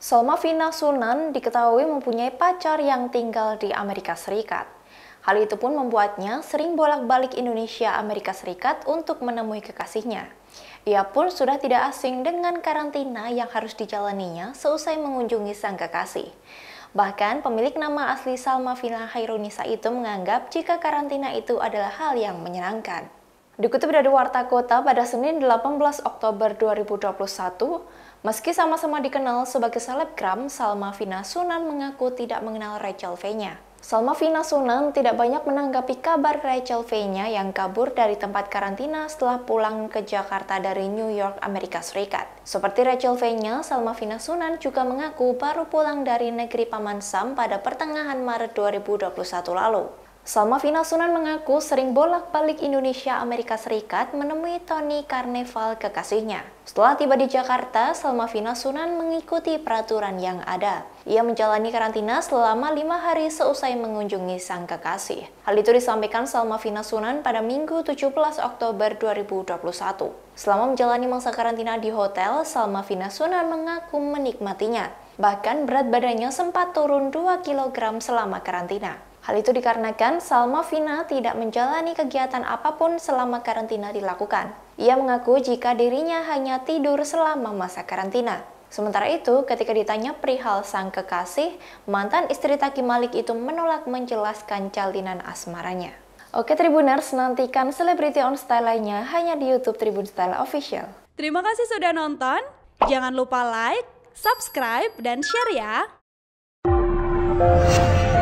Salma Vina Sunan diketahui mempunyai pacar yang tinggal di Amerika Serikat. Hal itu pun membuatnya sering bolak-balik Indonesia Amerika Serikat untuk menemui kekasihnya. Ia pun sudah tidak asing dengan karantina yang harus dijalaninya seusai mengunjungi sang kekasih. Bahkan pemilik nama asli Salma Vina Hairunisa itu menganggap jika karantina itu adalah hal yang menyenangkan. Dikutip dari Warta Kota pada Senin 18 Oktober 2021, Meski sama-sama dikenal sebagai selebgram, Salma Vina Sunan mengaku tidak mengenal Rachel V-nya. Salma Vina Sunan tidak banyak menanggapi kabar Rachel v yang kabur dari tempat karantina setelah pulang ke Jakarta dari New York, Amerika Serikat. Seperti Rachel v Salma Vina Sunan juga mengaku baru pulang dari negeri Paman Sam pada pertengahan Maret 2021 lalu. Salma Fina Sunan mengaku sering bolak-balik Indonesia Amerika Serikat menemui Tony Carnival kekasihnya. Setelah tiba di Jakarta, Salma Fina Sunan mengikuti peraturan yang ada. Ia menjalani karantina selama lima hari seusai mengunjungi sang kekasih. Hal itu disampaikan Salma Fina Sunan pada Minggu 17 Oktober 2021. Selama menjalani masa karantina di hotel, Salma Fina Sunan mengaku menikmatinya. Bahkan berat badannya sempat turun 2 kg selama karantina. Hal itu dikarenakan Salma Vina tidak menjalani kegiatan apapun selama karantina dilakukan. Ia mengaku jika dirinya hanya tidur selama masa karantina. Sementara itu, ketika ditanya perihal sang kekasih, mantan istri Taki Malik itu menolak menjelaskan jalinan asmaranya. Oke Tribuners, nantikan selebriti on Style lainnya hanya di YouTube Tribun Style Official. Terima kasih sudah nonton. Jangan lupa like, subscribe, dan share ya.